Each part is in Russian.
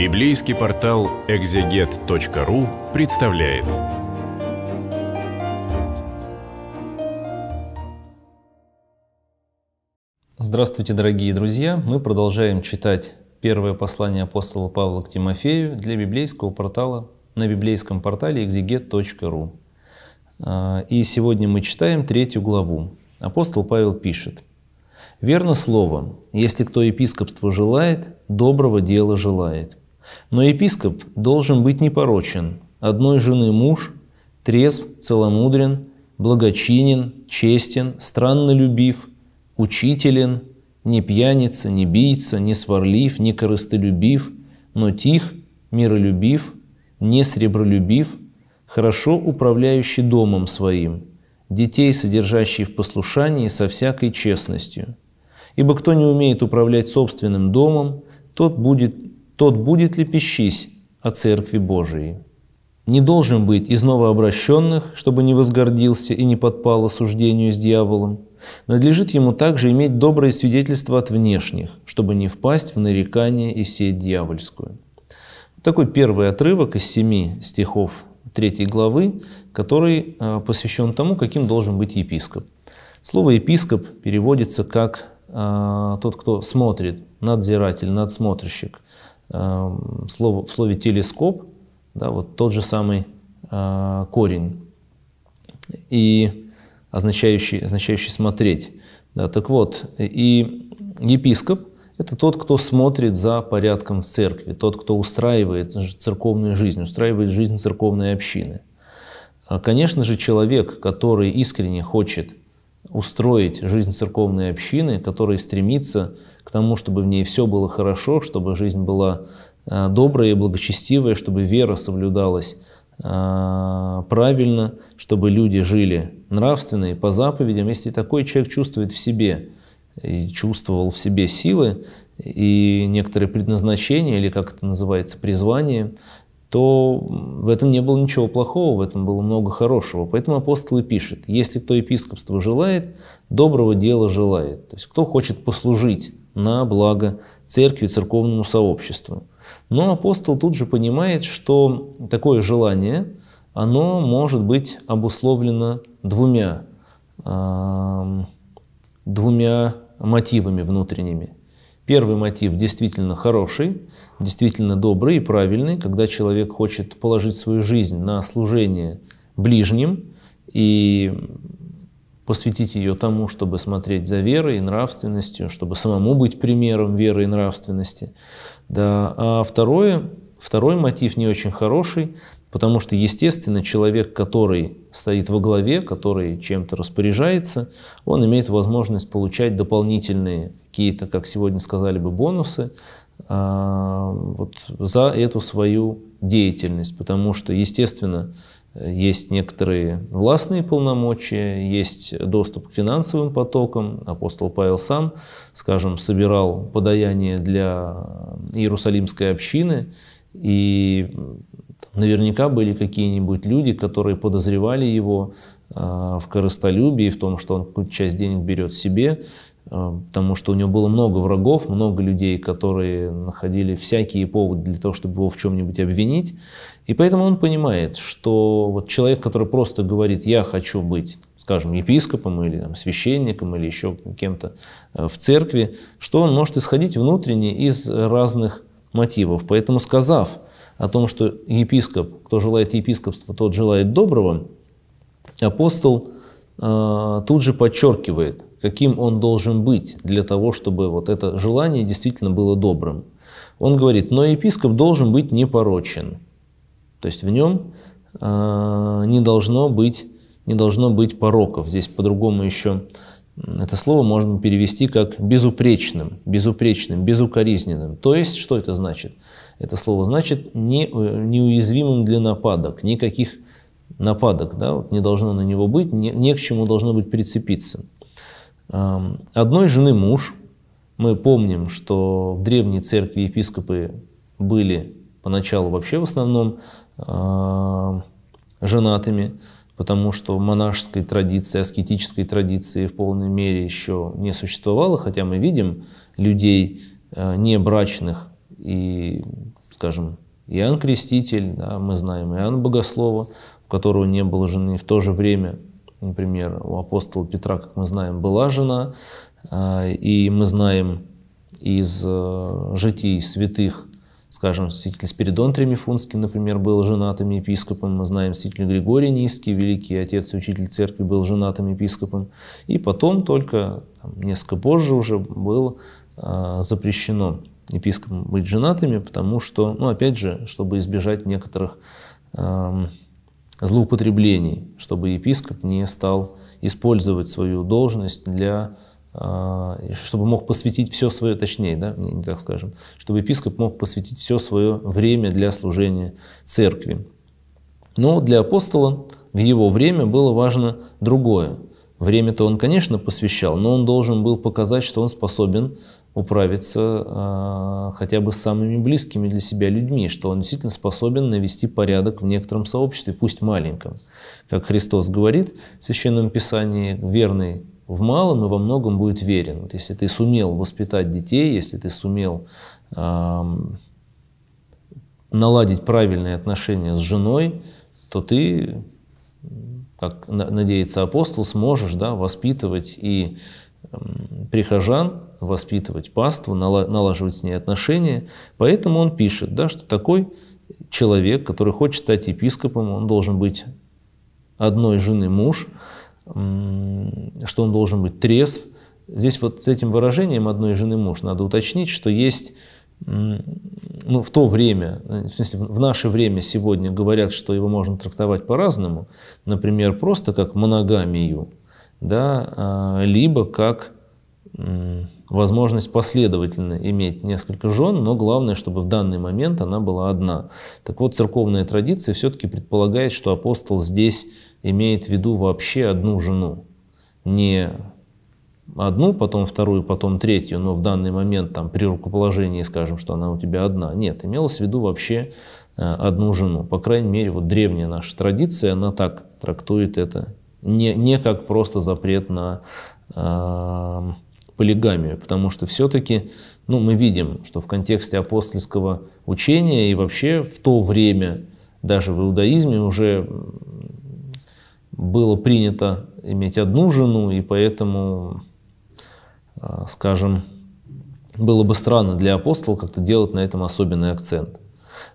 Библейский портал экзегет.ру представляет. Здравствуйте, дорогие друзья! Мы продолжаем читать первое послание апостола Павла к Тимофею для библейского портала на библейском портале экзегет.ру. А, и сегодня мы читаем третью главу. Апостол Павел пишет – Верно слово, если кто епископство желает, доброго дела желает. Но епископ должен быть непорочен, одной жены муж, трезв, целомудрен, благочинен, честен, странно любив, учителен, не пьяница, не бийца, не сварлив, не корыстолюбив, но тих, миролюбив, не сребролюбив, хорошо управляющий домом своим, детей, содержащий в послушании со всякой честностью. Ибо кто не умеет управлять собственным домом, тот будет тот будет лепещись о Церкви Божией. Не должен быть из новообращенных, чтобы не возгордился и не подпал осуждению с дьяволом. Надлежит ему также иметь добрые свидетельства от внешних, чтобы не впасть в нарекание и сеть дьявольскую. Такой первый отрывок из семи стихов третьей главы, который э, посвящен тому, каким должен быть епископ. Слово «епископ» переводится как э, «тот, кто смотрит», «надзиратель», «надсмотрщик». Эм, слово, в слове телескоп да, вот тот же самый э, корень, и означающий, означающий смотреть. Да, так вот, и епископ – это тот, кто смотрит за порядком в церкви, тот, кто устраивает церковную жизнь, устраивает жизнь церковной общины. А, конечно же, человек, который искренне хочет устроить жизнь церковной общины, который стремится к тому, чтобы в ней все было хорошо, чтобы жизнь была э, добрая и благочестивая, чтобы вера соблюдалась э, правильно, чтобы люди жили нравственно и по заповедям. Если такой человек чувствует в себе и чувствовал в себе силы и некоторые предназначения или как это называется, призвание, то в этом не было ничего плохого, в этом было много хорошего. Поэтому апостол и пишет, если кто епископство желает, доброго дела желает. То есть кто хочет послужить на благо церкви, церковному сообществу. Но апостол тут же понимает, что такое желание, оно может быть обусловлено двумя, э, двумя мотивами внутренними. Первый мотив действительно хороший, действительно добрый и правильный, когда человек хочет положить свою жизнь на служение ближним и посвятить ее тому, чтобы смотреть за верой и нравственностью, чтобы самому быть примером веры и нравственности. Да. А второе, второй мотив не очень хороший, потому что, естественно, человек, который стоит во главе, который чем-то распоряжается, он имеет возможность получать дополнительные какие-то, как сегодня сказали бы, бонусы а, вот, за эту свою деятельность, потому что, естественно, есть некоторые властные полномочия, есть доступ к финансовым потокам. Апостол Павел сам, скажем, собирал подаяние для Иерусалимской общины, и наверняка были какие-нибудь люди, которые подозревали его а, в корыстолюбии, в том, что он какую-то часть денег берет себе, Э, потому что у него было много врагов, много людей, которые находили всякие поводы для того, чтобы его в чем-нибудь обвинить. И поэтому он понимает, что вот человек, который просто говорит, я хочу быть, скажем, епископом или там, священником или еще кем-то э, в церкви, что он может исходить внутренне из разных мотивов. Поэтому сказав о том, что епископ, кто желает епископства, тот желает доброго, апостол э, тут же подчеркивает – каким он должен быть для того, чтобы вот это желание действительно было добрым. Он говорит, но епископ должен быть непорочен. То есть в нем э, не, должно быть, не должно быть пороков. Здесь по-другому еще это слово можно перевести как безупречным, безупречным, безукоризненным. То есть, что это значит? Это слово значит не, неуязвимым для нападок, никаких нападок да, вот не должно на него быть, не, не к чему должно быть прицепиться. Одной жены муж. Мы помним, что в древней церкви епископы были поначалу вообще в основном а, женатыми, потому что монашеской традиции, аскетической традиции в полной мере еще не существовало, хотя мы видим людей а, небрачных и, скажем, Иоанн Креститель, да, мы знаем Иоанн Богослова, у которого не было жены, в то же время Например, у апостола Петра, как мы знаем, была жена, а, и мы знаем из э, житий святых, скажем, святитель Спиридон Тремифунский, например, был женатым епископом, мы знаем, святитель Григорий Низкий, великий отец и учитель церкви, был женатым епископом, и потом только там, несколько позже уже было э, запрещено епископам быть женатыми, потому что, ну, опять же, чтобы избежать некоторых э, злоупотреблений, чтобы епископ не стал использовать свою должность для а, чтобы мог посвятить все свое, точнее, да, не так скажем, чтобы епископ мог посвятить все свое время для служения церкви. Но для апостола в его время было важно другое. Время-то он, конечно, посвящал, но он должен был показать, что он способен управиться э, хотя бы с самыми близкими для себя людьми, что он действительно способен навести порядок в некотором сообществе, пусть маленьком. Как Христос говорит в Священном Писании, верный в малом и во многом будет верен. Вот если ты сумел воспитать детей, если ты сумел э, наладить правильные отношения с женой, то ты, как надеется апостол, сможешь да, воспитывать и э, прихожан, воспитывать паству, налаживать с ней отношения. Поэтому он пишет, да, что такой человек, который хочет стать епископом, он должен быть одной жены муж, что он должен быть трезв. Здесь вот с этим выражением «одной жены муж» надо уточнить, что есть ну, в то время, в смысле, в наше время сегодня говорят, что его можно трактовать по-разному, например, просто как моногамию, да, а, либо как возможность последовательно иметь несколько жен, но главное, чтобы в данный момент она была одна. Так вот, церковная традиция все-таки предполагает, что апостол здесь имеет в виду вообще одну жену. Не одну, потом вторую, потом третью, но в данный момент там при рукоположении скажем, что она у тебя одна. Нет, имелось в виду вообще э, одну жену. По крайней мере, вот древняя наша традиция, она так трактует это. Не, не как просто запрет на э, полигамию, потому что все-таки ну, мы видим, что в контексте апостольского учения и вообще в то время даже в иудаизме уже было принято иметь одну жену, и поэтому, а, скажем, было бы странно для апостола как-то делать на этом особенный акцент.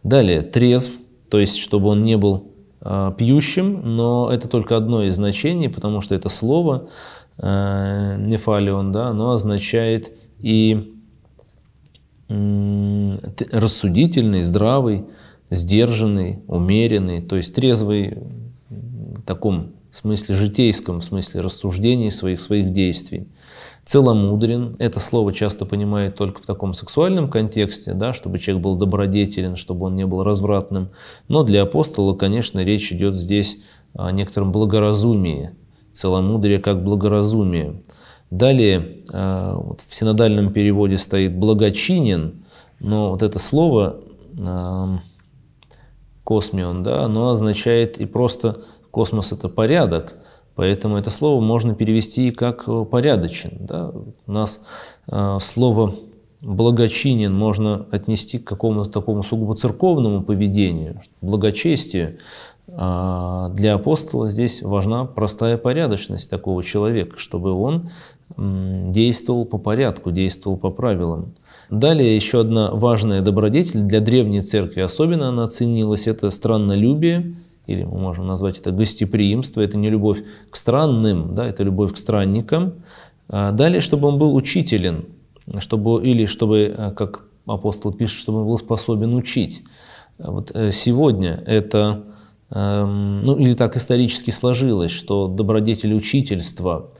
Далее, трезв, то есть чтобы он не был а, пьющим, но это только одно из значений, потому что это слово Э, нефалион, да, оно означает и рассудительный, здравый, сдержанный, умеренный, то есть трезвый в таком смысле житейском, в смысле рассуждений своих, своих действий. Целомудрен – это слово часто понимают только в таком сексуальном контексте, да, чтобы человек был добродетелен, чтобы он не был развратным. Но для апостола, конечно, речь идет здесь о некотором благоразумии, целомудрие как благоразумие. Далее э, вот в синодальном переводе стоит благочинен, но вот это слово э, космион, да, оно означает и просто космос это порядок, поэтому это слово можно перевести и как э, порядочен. Да. У нас слово благочинен можно отнести к какому-то такому сугубо церковному поведению, благочестию, а для апостола здесь важна простая порядочность такого человека, чтобы он действовал по порядку, действовал по правилам. Далее еще одна важная добродетель для древней церкви, особенно она ценилась, это страннолюбие, или мы можем назвать это гостеприимство, это не любовь к странным, да, это любовь к странникам. А далее, чтобы он был учителен, чтобы, или чтобы, э, как апостол пишет, чтобы он был способен учить. Вот э, сегодня это Эм, ну или так исторически сложилось, что добродетель учительства,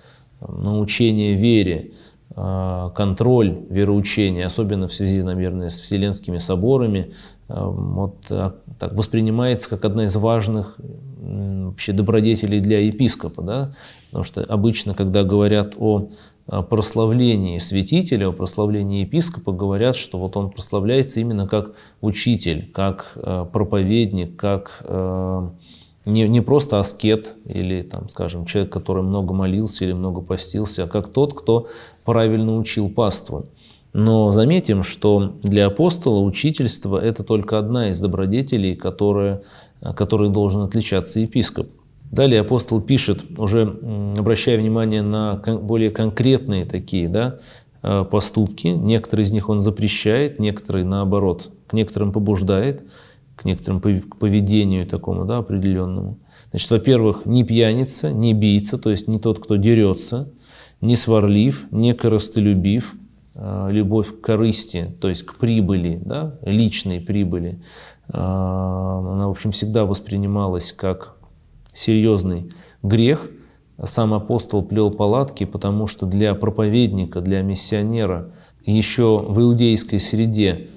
эм, научение вере, э, контроль вероучения, особенно в связи, наверное, с вселенскими соборами, эм, вот э, так воспринимается как одна из важных вообще добродетелей для епископа, да? потому что обычно, когда говорят о прославлении святителя, о прославлении епископа говорят, что вот он прославляется именно как учитель, как э, проповедник, как э, не, не просто аскет или, там, скажем, человек, который много молился или много постился, а как тот, кто правильно учил паству. Но заметим, что для апостола учительство – это только одна из добродетелей, которые, которые должен отличаться епископ. Далее апостол пишет, уже обращая внимание на более конкретные такие да, э, поступки. Некоторые из них он запрещает, некоторые наоборот, к некоторым побуждает, к некоторым поведению такому да, определенному. Значит, во-первых, не пьяница, не бийца, то есть не тот, кто дерется, не сварлив, не коростолюбив, э, любовь к корысти, то есть к прибыли, да, личной прибыли. Э, она, в общем, всегда воспринималась как серьезный грех. Сам апостол плел палатки, потому что для проповедника, для миссионера еще в иудейской среде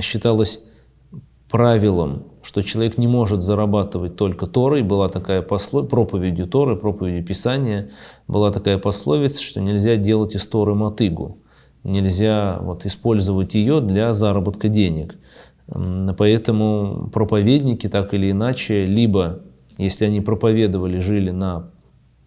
считалось правилом, что человек не может зарабатывать только Торой. Была такая пословица: проповедью Торы, проповедью Писания, была такая пословица, что нельзя делать из Торы мотыгу. Нельзя вот, использовать ее для заработка денег. Поэтому проповедники так или иначе, либо, если они проповедовали, жили на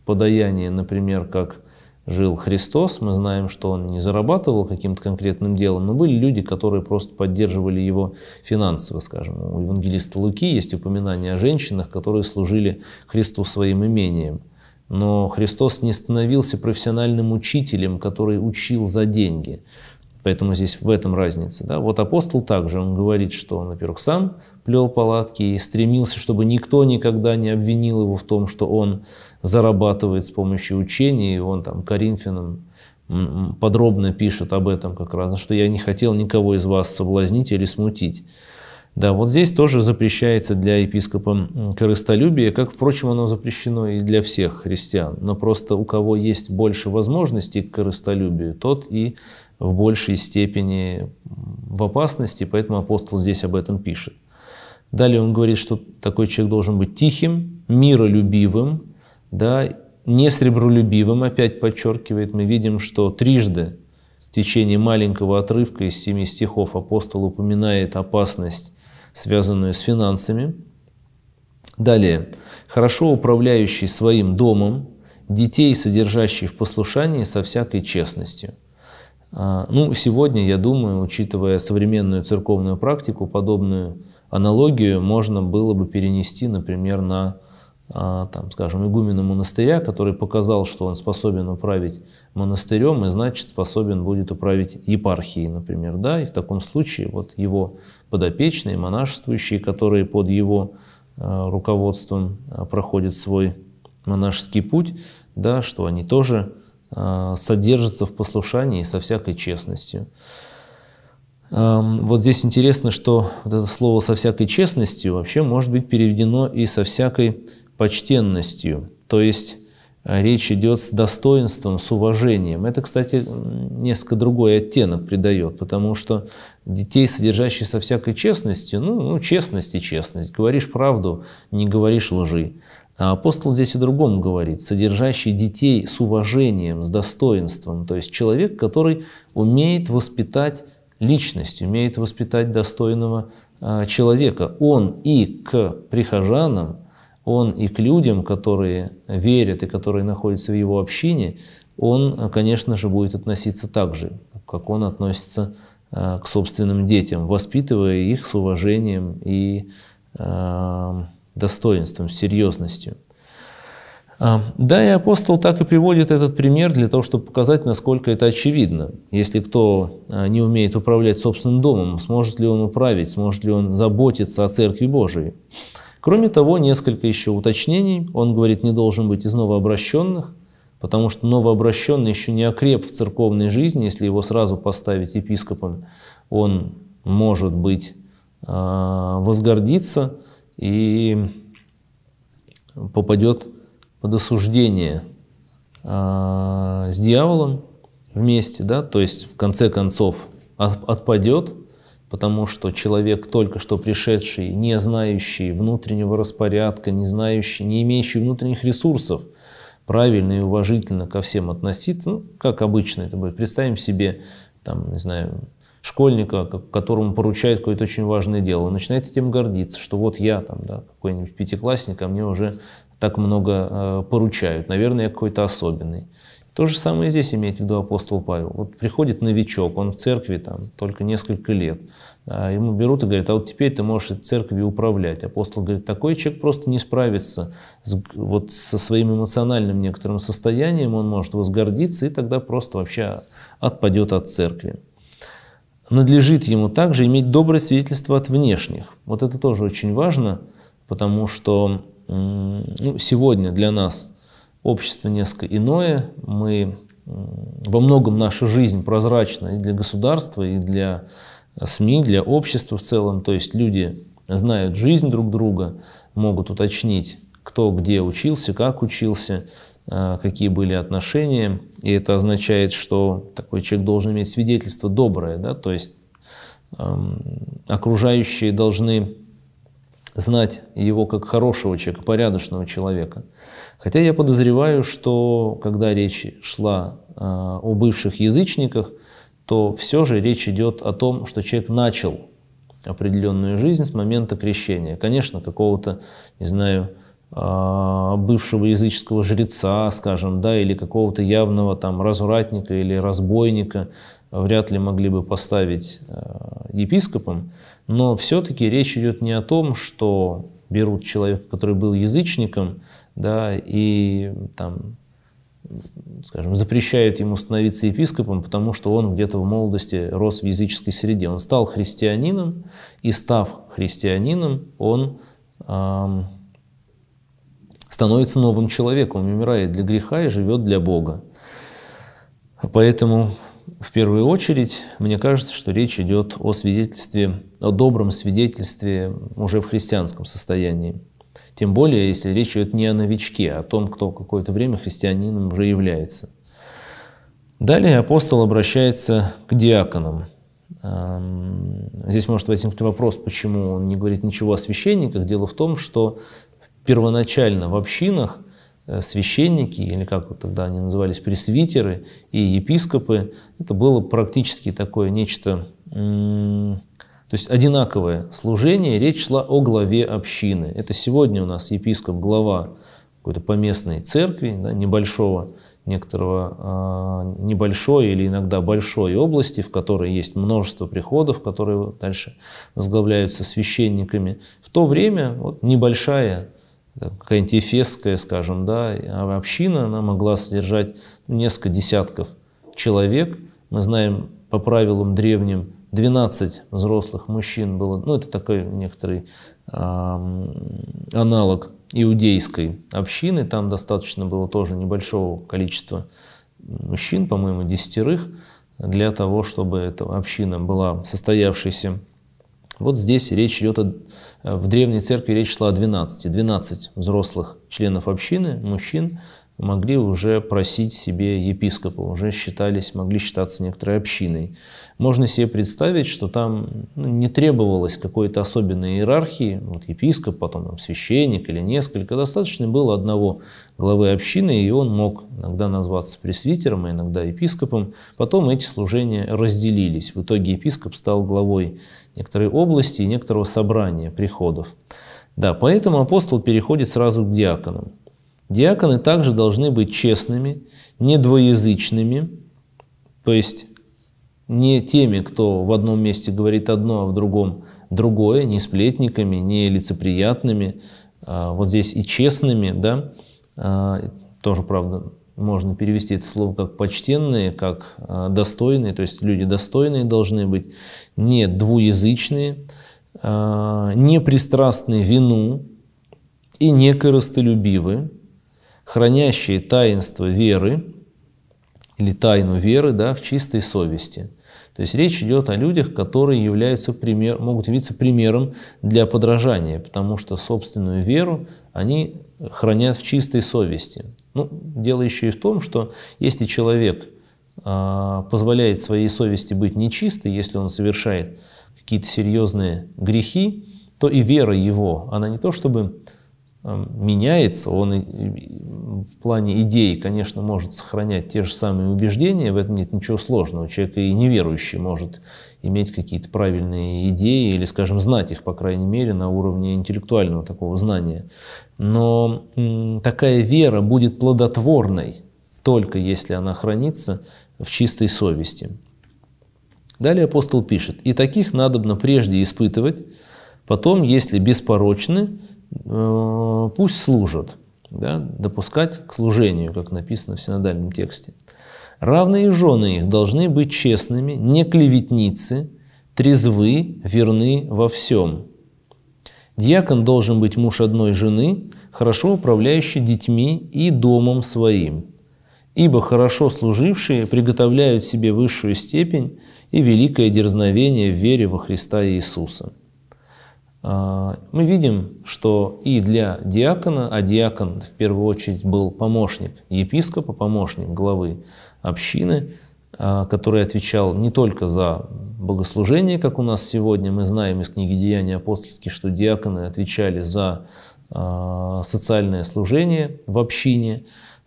подаянии, например, как жил Христос, мы знаем, что он не зарабатывал каким-то конкретным делом, но были люди, которые просто поддерживали его финансово, скажем. У евангелиста Луки есть упоминание о женщинах, которые служили Христу своим имением. Но Христос не становился профессиональным учителем, который учил за деньги. Поэтому здесь в этом разница. Да? Вот апостол также, он говорит, что он, во-первых, сам плел палатки и стремился, чтобы никто никогда не обвинил его в том, что он зарабатывает с помощью учения. и он там Коринфянам подробно пишет об этом как раз, что я не хотел никого из вас соблазнить или смутить. Да, вот здесь тоже запрещается для епископа корыстолюбие, как, впрочем, оно запрещено и для всех христиан. Но просто у кого есть больше возможностей к корыстолюбию, тот и в большей степени в опасности, поэтому апостол здесь об этом пишет. Далее он говорит, что такой человек должен быть тихим, миролюбивым, да, не сребролюбивым, опять подчеркивает, мы видим, что трижды в течение маленького отрывка из семи стихов апостол упоминает опасность, связанную с финансами. Далее, хорошо управляющий своим домом, детей, содержащий в послушании со всякой честностью – а, ну, сегодня, я думаю, учитывая современную церковную практику, подобную аналогию можно было бы перенести, например, на, а, там, скажем, игумена монастыря, который показал, что он способен управить монастырем и, значит, способен будет управить епархией, например. Да? И в таком случае вот его подопечные, монашествующие, которые под его а, руководством проходят свой монашеский путь, да, что они тоже Э, содержится в послушании со всякой честностью. Эм, вот здесь интересно, что вот это слово «со всякой честностью» вообще может быть переведено и «со всякой почтенностью». То есть э, речь идет с достоинством, с уважением. Это, кстати, несколько другой оттенок придает, потому что детей, содержащих со всякой честностью, ну, ну честность и честность. Говоришь правду, не говоришь лжи. А апостол здесь о другом говорит, содержащий детей с уважением, с достоинством, то есть человек, который умеет воспитать личность, умеет воспитать достойного а, человека. Он и к прихожанам, он и к людям, которые верят и которые находятся в его общине, он, конечно же, будет относиться так же, как он относится а, к собственным детям, воспитывая их с уважением и э, достоинством, серьезностью. А, да, и апостол так и приводит этот пример для того, чтобы показать, насколько это очевидно. Если кто а, не умеет управлять собственным домом, сможет ли он управить, сможет ли он заботиться о Церкви Божией. Кроме того, несколько еще уточнений. Он говорит, не должен быть из новообращенных, потому что новообращенный еще не окреп в церковной жизни. Если его сразу поставить епископом, он может быть а, возгордиться – и попадет под осуждение а, с дьяволом вместе, да, то есть в конце концов отпадет, потому что человек, только что пришедший, не знающий внутреннего распорядка, не знающий, не имеющий внутренних ресурсов, правильно и уважительно ко всем относиться, ну, как обычно это будет. Представим себе, там, не знаю, школьника, которому поручают какое-то очень важное дело, начинает этим гордиться, что вот я там, да, какой-нибудь пятиклассник, а мне уже так много э, поручают, наверное, я какой-то особенный. То же самое здесь имеет в виду апостол Павел. Вот приходит новичок, он в церкви там только несколько лет, а ему берут и говорят, а вот теперь ты можешь церкви управлять. Апостол говорит, такой человек просто не справится с, вот со своим эмоциональным некоторым состоянием, он может возгордиться и тогда просто вообще отпадет от церкви надлежит ему также иметь доброе свидетельство от внешних. Вот это тоже очень важно, потому что ну, сегодня для нас общество несколько иное, мы во многом наша жизнь прозрачна и для государства, и для СМИ, для общества в целом. То есть люди знают жизнь друг друга, могут уточнить, кто где учился, как учился. Э, какие были отношения. И это означает, что такой человек должен иметь свидетельство доброе, да, то есть эм, окружающие должны знать его как хорошего человека, порядочного человека. Хотя я подозреваю, что когда речь шла э, о бывших язычниках, то все же речь идет о том, что человек начал определенную жизнь с момента крещения. Конечно, какого-то, не знаю, а, бывшего языческого жреца, скажем, да, или какого-то явного там развратника или разбойника вряд ли могли бы поставить э, епископом, но все-таки речь идет не о том, что берут человека, который был язычником, да, и там, скажем, запрещают ему становиться епископом, потому что он где-то в молодости рос в языческой среде. Он стал христианином, и став христианином, он эм, становится новым человеком, умирает для греха и живет для Бога. Поэтому в первую очередь, мне кажется, что речь идет о свидетельстве, о добром свидетельстве уже в христианском состоянии. Тем более, если речь идет не о новичке, а о том, кто какое-то время христианином уже является. Далее апостол обращается к диаконам. Эм, здесь может возникнуть вопрос, почему он не говорит ничего о священниках. Дело в том, что первоначально в общинах э, священники, или как вот тогда они назывались, пресвитеры и епископы, это было практически такое нечто, то есть одинаковое служение, речь шла о главе общины. Это сегодня у нас епископ глава какой-то поместной церкви, да, небольшого, некоторого а, небольшой или иногда большой области, в которой есть множество приходов, которые дальше возглавляются священниками. В то время вот, небольшая какая-нибудь эфесская, скажем, да, а община, она могла содержать несколько десятков человек. Мы знаем по правилам древним 12 взрослых мужчин было, ну это такой некоторый э, аналог иудейской общины, там достаточно было тоже небольшого количества мужчин, по-моему, десятерых, для того, чтобы эта община была состоявшейся. Вот здесь речь идет о в Древней Церкви речь шла о 12. 12 взрослых членов общины, мужчин, могли уже просить себе епископа, уже считались, могли считаться некоторой общиной. Можно себе представить, что там ну, не требовалось какой-то особенной иерархии, вот епископ, потом там, священник или несколько, достаточно было одного главы общины, и он мог иногда назваться пресвитером, а иногда епископом. Потом эти служения разделились. В итоге епископ стал главой некоторой области и некоторого собрания приходов. Да, поэтому апостол переходит сразу к диаконам. Диаконы также должны быть честными, не недвоязычными, то есть не теми, кто в одном месте говорит одно, а в другом другое, не сплетниками, не лицеприятными, а вот здесь и честными, да, а, тоже, правда, можно перевести это слово как почтенные, как а, достойные, то есть люди достойные должны быть, не двуязычные, не пристрастны вину и не корыстолюбивы, хранящие таинство веры или тайну веры да, в чистой совести. То есть речь идет о людях, которые являются пример, могут явиться примером для подражания, потому что собственную веру они хранят в чистой совести. Ну, дело еще и в том, что если человек э, позволяет своей совести быть нечистой, если он совершает какие-то серьезные грехи, то и вера его, она не то чтобы меняется, он в плане идей, конечно, может сохранять те же самые убеждения, в этом нет ничего сложного. Человек и неверующий может иметь какие-то правильные идеи или, скажем, знать их, по крайней мере, на уровне интеллектуального такого знания. Но такая вера будет плодотворной только если она хранится в чистой совести. Далее апостол пишет, «И таких надобно прежде испытывать, потом, если беспорочны, Э, пусть служат, да, допускать к служению, как написано в синодальном тексте. Равные жены их должны быть честными, не клеветницы, трезвы, верны во всем. Дьякон должен быть муж одной жены, хорошо управляющий детьми и домом своим. Ибо хорошо служившие приготовляют себе высшую степень и великое дерзновение в вере во Христа Иисуса. А, мы видим, что и для диакона, а диакон в первую очередь был помощник епископа, помощник главы общины, а, который отвечал не только за богослужение, как у нас сегодня, мы знаем из книги «Деяния апостольских», что диаконы отвечали за а, социальное служение в общине,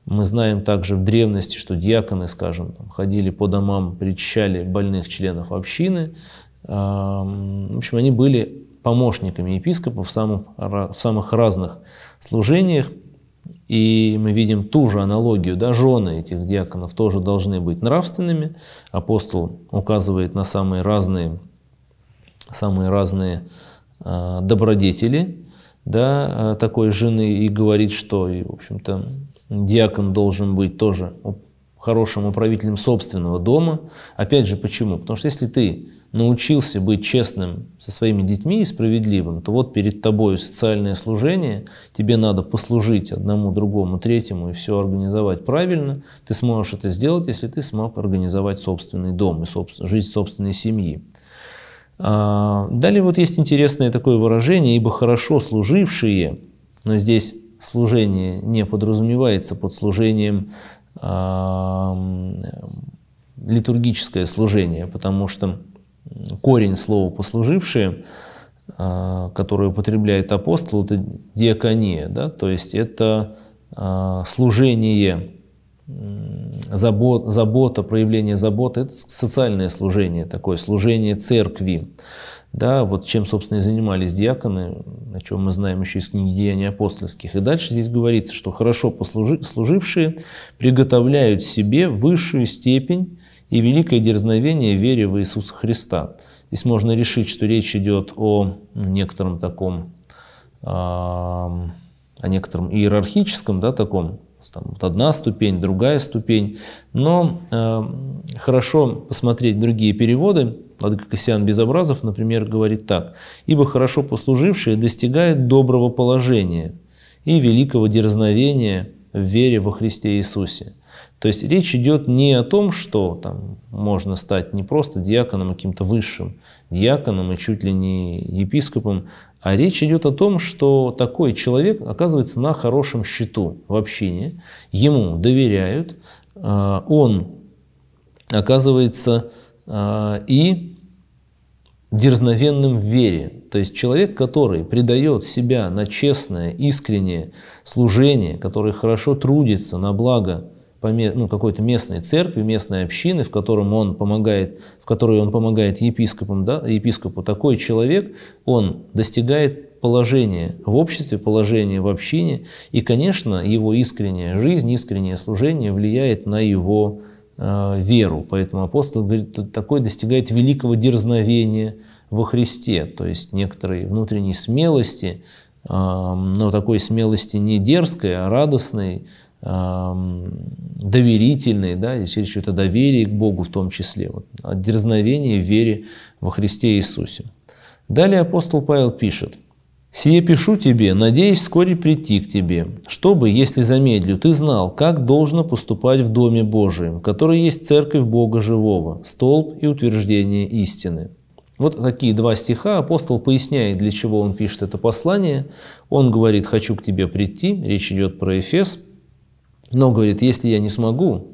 мы знаем также в древности, что диаконы, скажем, ходили по домам, причащали больных членов общины. В общем, они были помощниками епископов в, самом, в самых разных служениях. И мы видим ту же аналогию, да, жены этих диаконов тоже должны быть нравственными. Апостол указывает на самые разные, самые разные э, добродетели да, а, такой жены и говорит, что, и, в общем-то, диакон должен быть тоже хорошим управителем собственного дома. Опять же, почему? Потому что если ты научился быть честным со своими детьми и справедливым, то вот перед тобой социальное служение, тебе надо послужить одному, другому, третьему и все организовать правильно. Ты сможешь это сделать, если ты смог организовать собственный дом и соб жизнь собственной семьи. А, далее вот есть интересное такое выражение, ибо хорошо служившие, но здесь служение не подразумевается под служением а, литургическое служение, потому что корень слова «послужившие», а, которое употребляет апостол, это диакония, да? то есть это а, служение, забот, забота, проявление заботы, это социальное служение, такое служение церкви. Да, вот чем, собственно, и занимались диаконы, о чем мы знаем еще из книги «Деяний апостольских». И дальше здесь говорится, что хорошо послужившие приготовляют себе высшую степень и великое дерзновение вере в Иисуса Христа. Здесь можно решить, что речь идет о некотором таком, а, о некотором иерархическом, да, таком, там, вот одна ступень, другая ступень. Но а, хорошо посмотреть другие переводы. Владыка Кассиан Безобразов, например, говорит так. «Ибо хорошо послужившие достигают доброго положения и великого дерзновения в вере во Христе Иисусе». То есть речь идет не о том, что там можно стать не просто диаконом, а каким-то высшим диаконом и чуть ли не епископом, а речь идет о том, что такой человек оказывается на хорошем счету в общине, ему доверяют, а, он оказывается а, и дерзновенным в вере. То есть человек, который предает себя на честное, искреннее служение, который хорошо трудится на благо ну, какой-то местной церкви, местной общины, в, котором он помогает, в которой он помогает епископам, да, епископу, такой человек, он достигает положения в обществе, положения в общине, и, конечно, его искренняя жизнь, искреннее служение влияет на его э, веру. Поэтому апостол говорит, такой достигает великого дерзновения во Христе, то есть некоторой внутренней смелости, э, но такой смелости не дерзкой, а радостной, доверительный, да, здесь речь идет о доверии к Богу в том числе, вот, о дерзновении в вере во Христе Иисусе. Далее апостол Павел пишет, «Сие пишу тебе, надеясь вскоре прийти к тебе, чтобы, если замедлю, ты знал, как должно поступать в Доме Божием, который есть Церковь Бога Живого, столб и утверждение истины». Вот такие два стиха. Апостол поясняет, для чего он пишет это послание. Он говорит «хочу к тебе прийти», речь идет про Эфес – но, говорит, если я не смогу,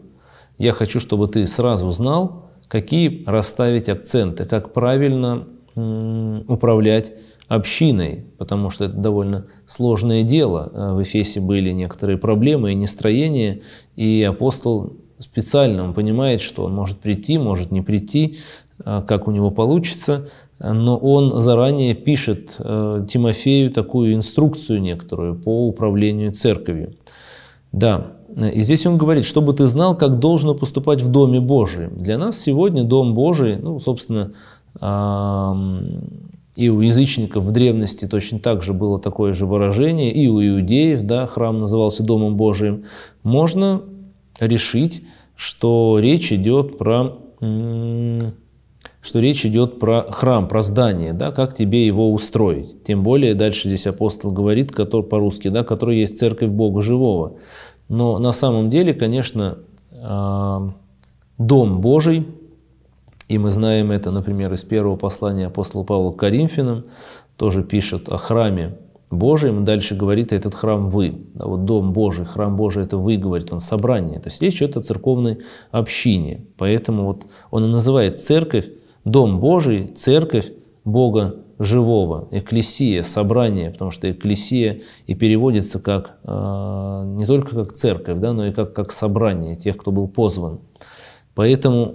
я хочу, чтобы ты сразу знал, какие расставить акценты, как правильно управлять общиной, потому что это довольно сложное дело. Э, в Эфесе были некоторые проблемы и нестроения, и апостол специально он понимает, что он может прийти, может не прийти, э, как у него получится, но он заранее пишет э, Тимофею такую инструкцию некоторую по управлению церковью. Да, и здесь он говорит, чтобы ты знал, как должно поступать в Доме Божием. Для нас сегодня Дом Божий, ну, собственно, и у язычников в древности точно так же было такое же выражение, и у иудеев, да, храм назывался Домом Божиим, можно решить, что речь идет про что речь идет про храм, про здание, да, как тебе его устроить. Тем более, дальше здесь апостол говорит, который по-русски, да, который есть церковь Бога Живого. Но на самом деле, конечно, а, дом Божий, и мы знаем это, например, из первого послания апостола Павла к Коринфянам, тоже пишет о храме Божьем, дальше говорит, этот храм вы, да, вот дом Божий, храм Божий, это вы, говорит он, собрание. То есть речь идет о церковной общине, поэтому вот он и называет церковь, дом Божий, церковь Бога живого, экклесия, собрание, потому что экклесия и переводится как, э, не только как церковь, да, но и как, как собрание тех, кто был позван. Поэтому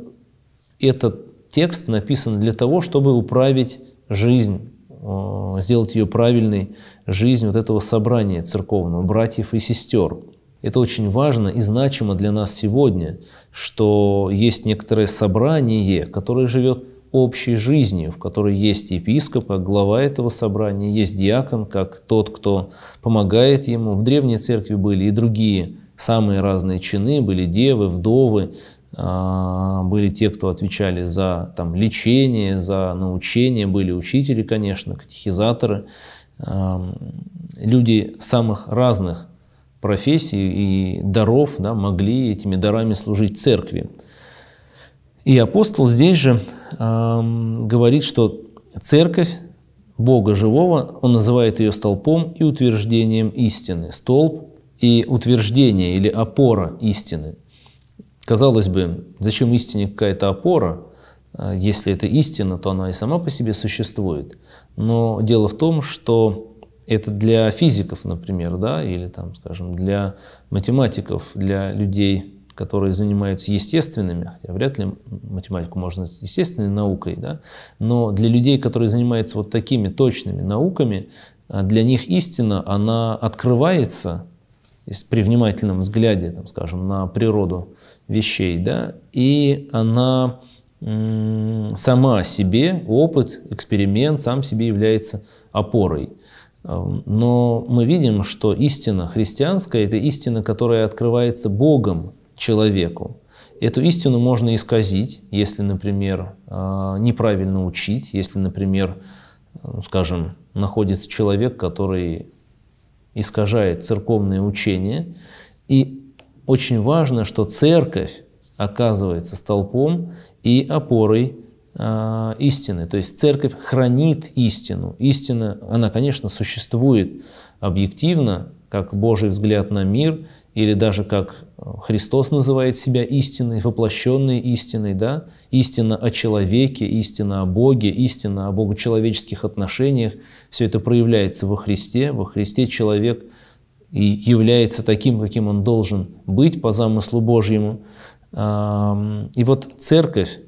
этот текст написан для того, чтобы управить жизнь, э, сделать ее правильной, жизнь вот этого собрания церковного, братьев и сестер. Это очень важно и значимо для нас сегодня, что есть некоторое собрание, которое живет общей жизнью, в которой есть епископ, как глава этого собрания, есть диакон, как тот, кто помогает ему. В Древней Церкви были и другие самые разные чины, были девы, вдовы, а, были те, кто отвечали за там, лечение, за научение, были учители, конечно, катехизаторы, а, люди самых разных профессий и даров да, могли этими дарами служить церкви. И апостол здесь же э, говорит, что церковь Бога живого, он называет ее столпом и утверждением истины. Столб и утверждение или опора истины. Казалось бы, зачем истине какая-то опора? А, если это истина, то она и сама по себе существует. Но дело в том, что это для физиков, например, да, или там, скажем, для математиков, для людей которые занимаются естественными, хотя вряд ли математику можно назвать естественной наукой, да, но для людей, которые занимаются вот такими точными науками, а, для них истина, она открывается при внимательном взгляде, там, скажем, на природу вещей, да, и она сама себе, опыт, эксперимент сам себе является опорой. Эм, но мы видим, что истина христианская – это истина, которая открывается Богом, человеку. Эту истину можно исказить, если, например, а, неправильно учить, если, например, ну, скажем, находится человек, который искажает церковное учение. И очень важно, что церковь оказывается столпом и опорой а, истины. То есть церковь хранит истину. Истина, она, конечно, существует объективно, как Божий взгляд на мир, или даже как Христос называет себя истиной, воплощенной истиной, да? Истина о человеке, истина о Боге, истина о богочеловеческих отношениях. Все это проявляется во Христе. Во Христе человек и является таким, каким он должен быть по замыслу Божьему. И вот церковь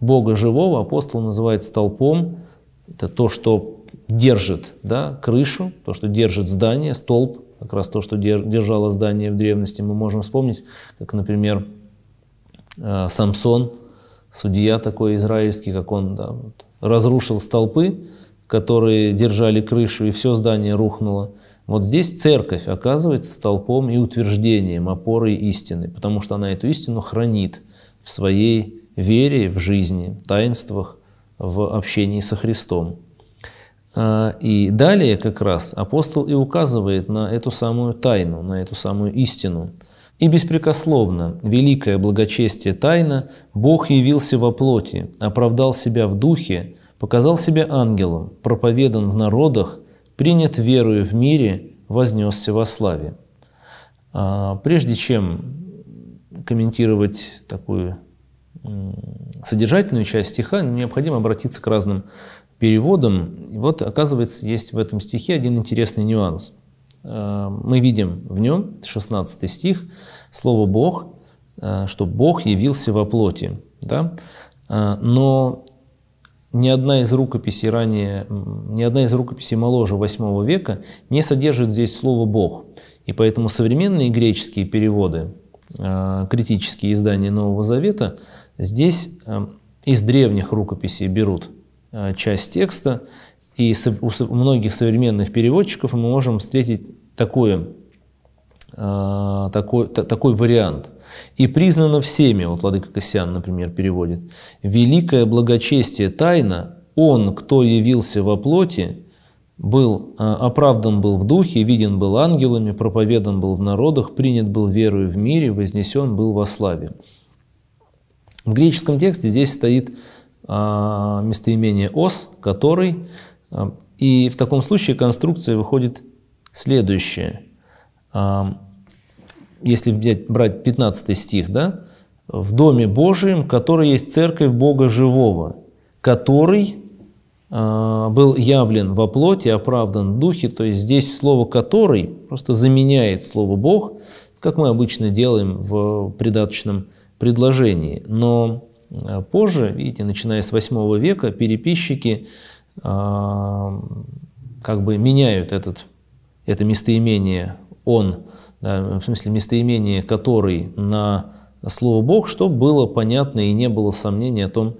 Бога живого апостол называет столпом. Это то, что держит да, крышу, то, что держит здание, столб как раз то, что держало здание в древности. Мы можем вспомнить, как, например, э, Самсон, судья такой израильский, как он да, вот, разрушил столпы, которые держали крышу, и все здание рухнуло. Вот здесь церковь оказывается столпом и утверждением, опорой истины, потому что она эту истину хранит в своей вере, в жизни, в таинствах, в общении со Христом. А, и далее как раз апостол и указывает на эту самую тайну, на эту самую истину. «И беспрекословно, великое благочестие тайна, Бог явился во плоти, оправдал себя в духе, показал себя ангелом, проповедан в народах, принят верою в мире, вознесся во славе». А, прежде чем комментировать такую содержательную часть стиха, необходимо обратиться к разным переводом. И вот, оказывается, есть в этом стихе один интересный нюанс. Э, мы видим в нем, 16 стих, слово «Бог», э, что Бог явился во плоти. Да? Э, но ни одна из рукописей ранее, ни одна из рукописей моложе 8 века не содержит здесь слово «бог». И поэтому современные греческие переводы, критические издания Нового Завета, здесь из древних рукописей берут – Э, часть текста. И у многих современных переводчиков мы можем встретить такое, э, такой, такой вариант. «И признано всеми», вот Владыка Кассиан, например, переводит, «великое благочестие тайна, он, кто явился во плоти, был э, оправдан был в духе, виден был ангелами, проповедан был в народах, принят был верою в мире, вознесен был во славе». В греческом тексте здесь стоит а, местоимение «ос», «который». А, и в таком случае конструкция выходит следующая. А, если взять, брать 15 стих, да? «В доме Божием, который есть церковь Бога живого, который был явлен во плоти, оправдан в духе». То есть здесь слово «который» просто заменяет слово «бог», как мы обычно делаем в придаточном предложении. Но Э, позже, видите, начиная с 8 века, переписчики э, как бы меняют этот, это местоимение «он», да, в смысле местоимение «который» на слово «бог», чтобы было понятно и не было сомнений о том,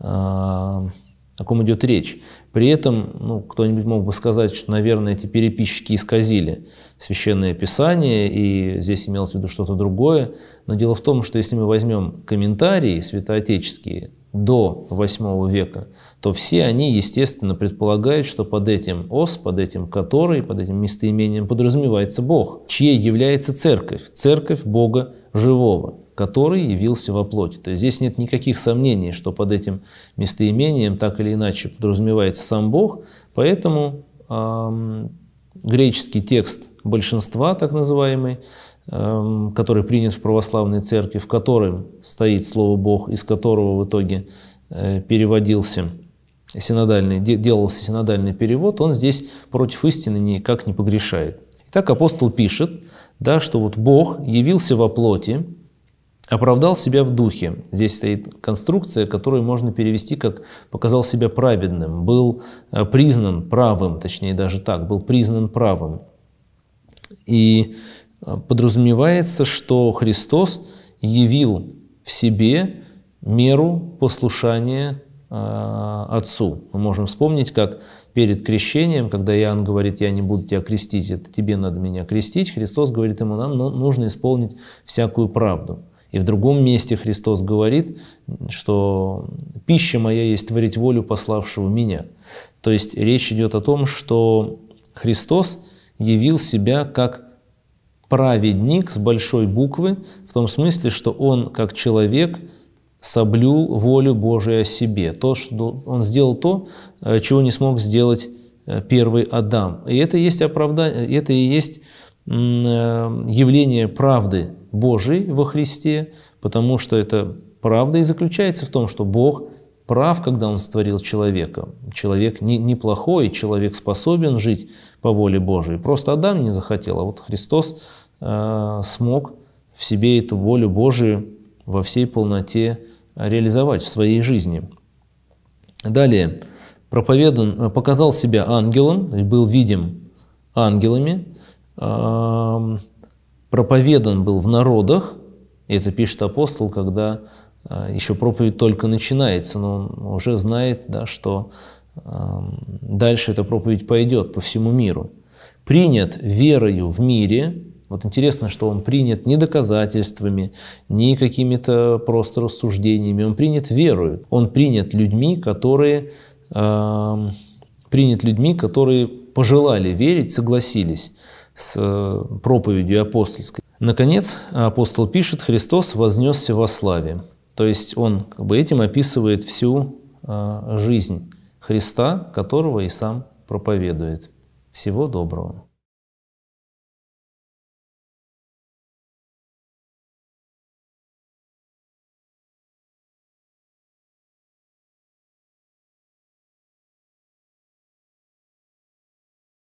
э, о ком идет речь. При этом ну, кто-нибудь мог бы сказать, что, наверное, эти переписчики исказили Священное Писание, и здесь имелось в виду что-то другое. Но дело в том, что если мы возьмем комментарии святоотеческие до восьмого века, то все они, естественно, предполагают, что под этим ос, под этим который, под этим местоимением подразумевается Бог, чьей является церковь, церковь Бога живого который явился во плоти. То есть здесь нет никаких сомнений, что под этим местоимением так или иначе подразумевается сам Бог, поэтому эм, греческий текст большинства, так называемый, эм, который принят в православной церкви, в котором стоит слово «Бог», из которого в итоге э, переводился синодальный, де, делался синодальный перевод, он здесь против истины никак не погрешает. Итак, апостол пишет, да, что вот Бог явился во плоти, оправдал себя в духе. Здесь стоит конструкция, которую можно перевести как «показал себя праведным», «был э, признан правым», точнее даже так, «был признан правым». И э, подразумевается, что Христос явил в себе меру послушания э, Отцу. Мы можем вспомнить, как перед крещением, когда Иоанн говорит, я не буду тебя крестить, это тебе надо меня крестить, Христос говорит ему, нам ну, нужно исполнить всякую правду. И в другом месте Христос говорит, что «пища моя есть творить волю пославшего меня». То есть речь идет о том, что Христос явил себя как праведник с большой буквы, в том смысле, что он как человек соблюл волю Божию о себе. То, что он сделал то, э, чего не смог сделать э, первый Адам. И это, есть оправдание, это и есть э, явление правды Божий во Христе, потому что это правда и заключается в том, что Бог прав, когда Он створил человека. Человек не, неплохой, человек способен жить по воле Божией. Просто Адам не захотел, а вот Христос э, смог в себе эту волю Божию во всей полноте реализовать в своей жизни. Далее. Проповедан, э, показал себя ангелом, был видим ангелами. Э, проповедан был в народах, и это пишет апостол, когда а, еще проповедь только начинается, но он уже знает, да, что дальше эта проповедь пойдет по всему миру. Принят верою в мире, вот интересно, что он принят не доказательствами, не какими-то просто рассуждениями, он принят верою, он принят людьми, которые принят людьми, которые пожелали верить, согласились с э, проповедью апостольской. Наконец, апостол пишет, Христос вознесся во славе. То есть он как бы этим описывает всю э, жизнь Христа, которого и сам проповедует. Всего доброго.